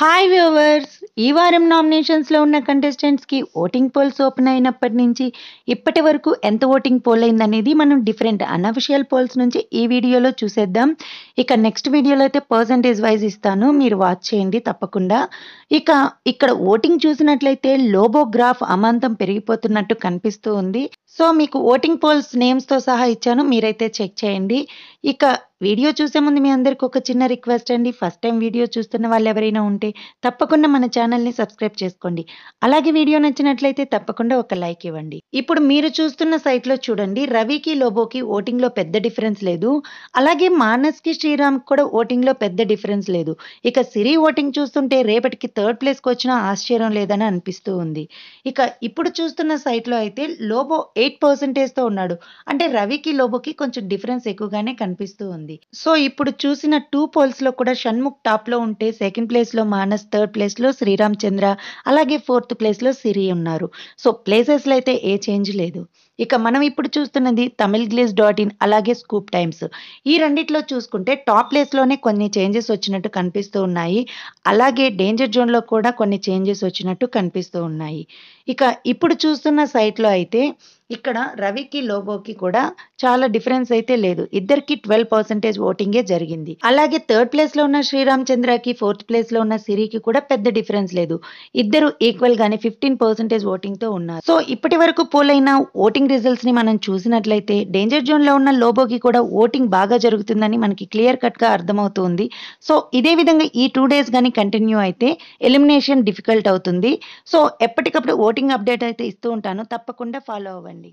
hi viewers ఈ వారం నామినేషన్స్లో ఉన్న కంటెస్టెంట్స్కి ఓటింగ్ పోల్స్ ఓపెన్ అయినప్పటి నుంచి ఇప్పటి వరకు ఎంత ఓటింగ్ పోల్ అయిందనేది మనం డిఫరెంట్ అనఫిషియల్ పోల్స్ నుంచి ఈ వీడియోలో చూసేద్దాం ఇక నెక్స్ట్ వీడియోలో అయితే పర్సంటేజ్ వైజ్ ఇస్తాను మీరు వాచ్ చేయండి తప్పకుండా ఇక ఇక్కడ ఓటింగ్ చూసినట్లయితే లోబోగ్రాఫ్ అమాంతం పెరిగిపోతున్నట్టు కనిపిస్తూ ఉంది సో మీకు ఓటింగ్ పోల్స్ నేమ్స్తో సహా ఇచ్చాను మీరైతే చెక్ చేయండి ఇక వీడియో చూసే ముందు మీ అందరికి ఒక చిన్న రిక్వెస్ట్ అండి ఫస్ట్ టైం వీడియో చూస్తున్న వాళ్ళు ఎవరైనా ఉంటే తప్పకుండా మన ఛానల్ని సబ్స్క్రైబ్ చేసుకోండి అలాగే వీడియో నచ్చినట్లయితే తప్పకుండా ఒక లైక్ ఇవ్వండి ఇప్పుడు మీరు చూస్తున్న సైట్లో చూడండి రవికి లోబోకి ఓటింగ్లో పెద్ద డిఫరెన్స్ లేదు అలాగే మానస్కి శ్రీరామ్కి కూడా ఓటింగ్లో పెద్ద డిఫరెన్స్ లేదు ఇక సిరి ఓటింగ్ చూస్తుంటే రేపటికి థర్డ్ ప్లేస్కి వచ్చినా ఆశ్చర్యం లేదని అనిపిస్తూ ఉంది ఇక ఇప్పుడు చూస్తున్న సైట్లో అయితే లోబో ఎయిట్ పర్సెంటేజ్తో ఉన్నాడు అంటే రవికి లోబోకి కొంచెం డిఫరెన్స్ ఎక్కువగానే కనిపిస్తూ ఉంది వచ్చింది సో ఇప్పుడు చూసిన టూ పోల్స్ లో కూడా షణ్ముఖ్ టాప్ లో ఉంటే సెకండ్ ప్లేస్ లో మానస్ థర్డ్ ప్లేస్ లో చంద్ర అలాగే ఫోర్త్ ప్లేస్ లో సిరి ఉన్నారు సో ప్లేసెస్ లో అయితే ఏ చేంజ్ లేదు ఇక మనం ఇప్పుడు చూస్తున్నది తమిళ్ గ్లేజ్ డాట్ ఇన్ అలాగే స్కూప్ టైమ్స్ ఈ రెండిట్లో చూసుకుంటే టాప్ ప్లేస్లోనే కొన్ని చేంజెస్ వచ్చినట్టు కనిపిస్తూ ఉన్నాయి అలాగే డేంజర్ జోన్లో కూడా కొన్ని చేంజెస్ వచ్చినట్టు కనిపిస్తూ ఉన్నాయి ఇక ఇప్పుడు చూస్తున్న సైట్లో అయితే ఇక్కడ రవికి లోబోకి కూడా చాలా డిఫరెన్స్ అయితే లేదు ఇద్దరికి ట్వెల్వ్ పర్సెంటేజ్ ఓటింగే జరిగింది అలాగే థర్డ్ ప్లేస్ లో ఉన్న శ్రీరామచంద్రకి ఫోర్త్ ప్లేస్ లో ఉన్న సిరికి కూడా పెద్ద డిఫరెన్స్ లేదు ఇద్దరు ఈక్వల్ గానే ఫిఫ్టీన్ పర్సెంటేజ్ ఓటింగ్ తో ఉన్నారు సో ఇప్పటి వరకు పోలైన ఓటింగ్ రిజల్ట్స్ ని మనం చూసినట్లయితే డేంజర్ జోన్ లో ఉన్న లోబోకి కూడా ఓటింగ్ బాగా జరుగుతుందని మనకి క్లియర్ కట్ గా అర్థమవుతుంది సో ఇదే విధంగా ఈ టూ డేస్ కానీ కంటిన్యూ అయితే ఎలిమినేషన్ డిఫికల్ట్ అవుతుంది సో ఎప్పటికప్పుడు ఓటింగ్ అప్డేట్ అయితే ఇస్తూ ఉంటాను తప్పకుండా ఫాలో అవ్వండి